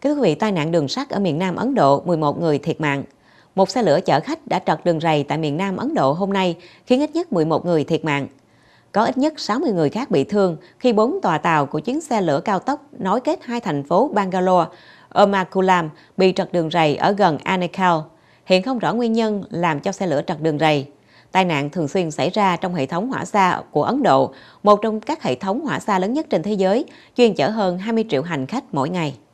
Kính quý vị, tai nạn đường sắt ở miền Nam Ấn Độ, 11 người thiệt mạng. Một xe lửa chở khách đã trật đường rầy tại miền Nam Ấn Độ hôm nay, khiến ít nhất 11 người thiệt mạng. Có ít nhất 60 người khác bị thương khi bốn tòa tàu của chuyến xe lửa cao tốc nối kết hai thành phố Bangalore, Ermakulam bị trật đường rầy ở gần Anekal. Hiện không rõ nguyên nhân làm cho xe lửa trật đường rầy. Tai nạn thường xuyên xảy ra trong hệ thống hỏa xa của Ấn Độ, một trong các hệ thống hỏa xa lớn nhất trên thế giới, chuyên chở hơn 20 triệu hành khách mỗi ngày.